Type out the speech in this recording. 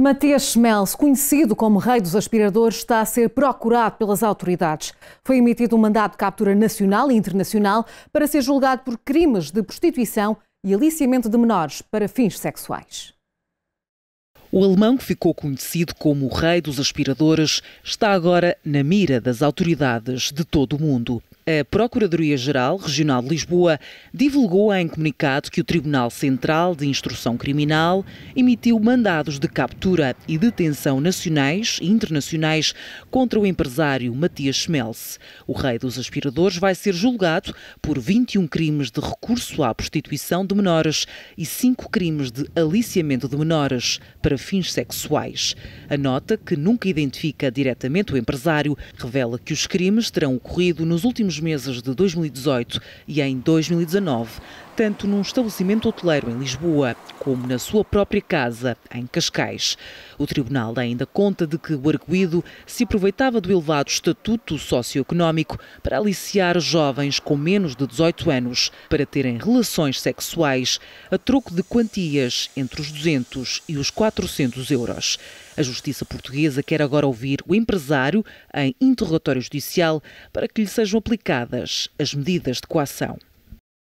Matias Schmelz, conhecido como Rei dos Aspiradores, está a ser procurado pelas autoridades. Foi emitido um mandado de captura nacional e internacional para ser julgado por crimes de prostituição e aliciamento de menores para fins sexuais. O alemão, que ficou conhecido como o rei dos aspiradores, está agora na mira das autoridades de todo o mundo a Procuradoria-Geral Regional de Lisboa divulgou em comunicado que o Tribunal Central de Instrução Criminal emitiu mandados de captura e detenção nacionais e internacionais contra o empresário Matias Schmelz. O rei dos aspiradores vai ser julgado por 21 crimes de recurso à prostituição de menores e 5 crimes de aliciamento de menores para fins sexuais. A nota, que nunca identifica diretamente o empresário, revela que os crimes terão ocorrido nos últimos meses de 2018 e em 2019 tanto num estabelecimento hoteleiro em Lisboa, como na sua própria casa, em Cascais. O tribunal dá ainda conta de que o arguído se aproveitava do elevado estatuto socioeconómico para aliciar jovens com menos de 18 anos para terem relações sexuais a troco de quantias entre os 200 e os 400 euros. A justiça portuguesa quer agora ouvir o empresário em interrogatório judicial para que lhe sejam aplicadas as medidas de coação.